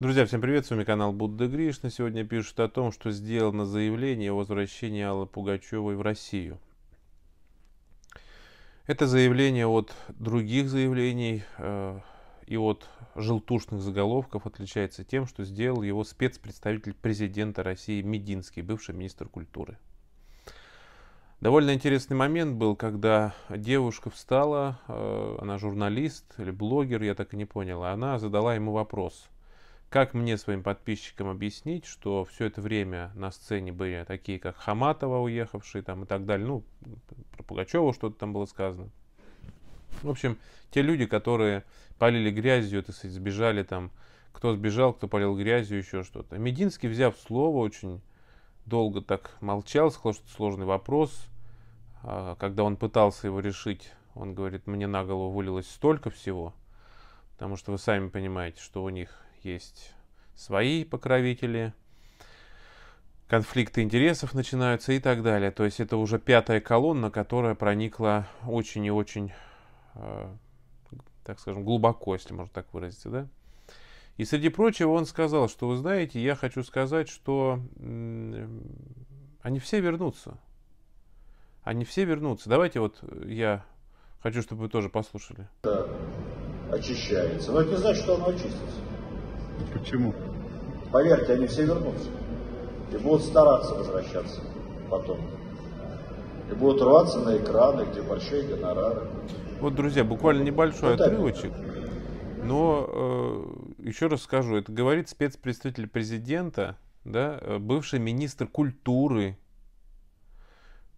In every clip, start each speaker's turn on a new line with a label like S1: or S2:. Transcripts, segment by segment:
S1: Друзья, всем привет, с вами канал Будда Гришна. Сегодня пишут о том, что сделано заявление о возвращении Аллы Пугачевой в Россию. Это заявление от других заявлений э, и от желтушных заголовков отличается тем, что сделал его спецпредставитель президента России Мединский, бывший министр культуры. Довольно интересный момент был, когда девушка встала, э, она журналист или блогер, я так и не поняла, она задала ему вопрос – как мне своим подписчикам объяснить, что все это время на сцене были такие, как Хаматова, уехавшие там и так далее. Ну, про Пугачева что-то там было сказано. В общем, те люди, которые полили грязью, так сказать, сбежали там, кто сбежал, кто полил грязью, еще что-то. Мединский, взяв слово, очень долго так молчал, сказал, что это сложный вопрос. А, когда он пытался его решить, он говорит, мне на голову вылилось столько всего, потому что вы сами понимаете, что у них есть свои покровители, конфликты интересов начинаются и так далее. То есть это уже пятая колонна, которая проникла очень и очень, э, так скажем, глубоко, если можно так выразиться, да? И среди прочего он сказал, что вы знаете, я хочу сказать, что они все вернутся. Они все вернутся. Давайте вот я хочу, чтобы вы тоже послушали. Очищается. Но это не значит, что оно очистится. Почему? Поверьте, они все вернутся. И будут стараться возвращаться потом. И будут рваться на экраны, где большие гонорары. Вот, друзья, буквально небольшой вот отрывочек. Но э, еще раз скажу, это говорит спецпредставитель президента, да, э, бывший министр культуры.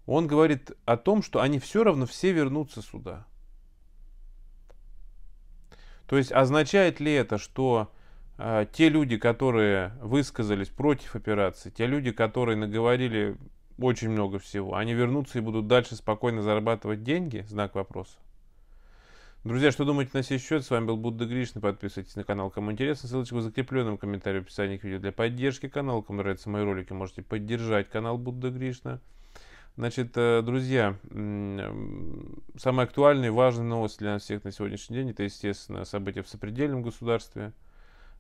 S1: Он говорит о том, что они все равно все вернутся сюда. То есть означает ли это, что а, те люди, которые высказались против операции, те люди, которые наговорили очень много всего, они вернутся и будут дальше спокойно зарабатывать деньги? Знак вопроса. Друзья, что думаете на сей счет? С вами был Будда Гришна. Подписывайтесь на канал, кому интересно. Ссылочка в закрепленном комментарии в описании к видео для поддержки канала. Кому нравятся мои ролики, можете поддержать канал Будда Гришна. Значит, э, друзья, самая актуальная и важная новость для нас всех на сегодняшний день, это, естественно, события в сопредельном государстве –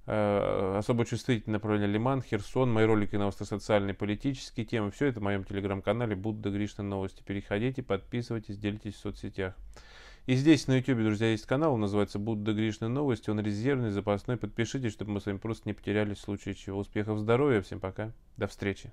S1: Э, особо чувствительно направление Лиман, Херсон, мои ролики на социальные политические темы. Все это в моем телеграм-канале Будда Гришна Новости. Переходите, подписывайтесь, делитесь в соцсетях. И здесь на YouTube, друзья, есть канал, он называется Будда Гришна Новости, он резервный, запасной. Подпишитесь, чтобы мы с вами просто не потерялись в случае чего. Успехов, здоровья, всем пока, до встречи.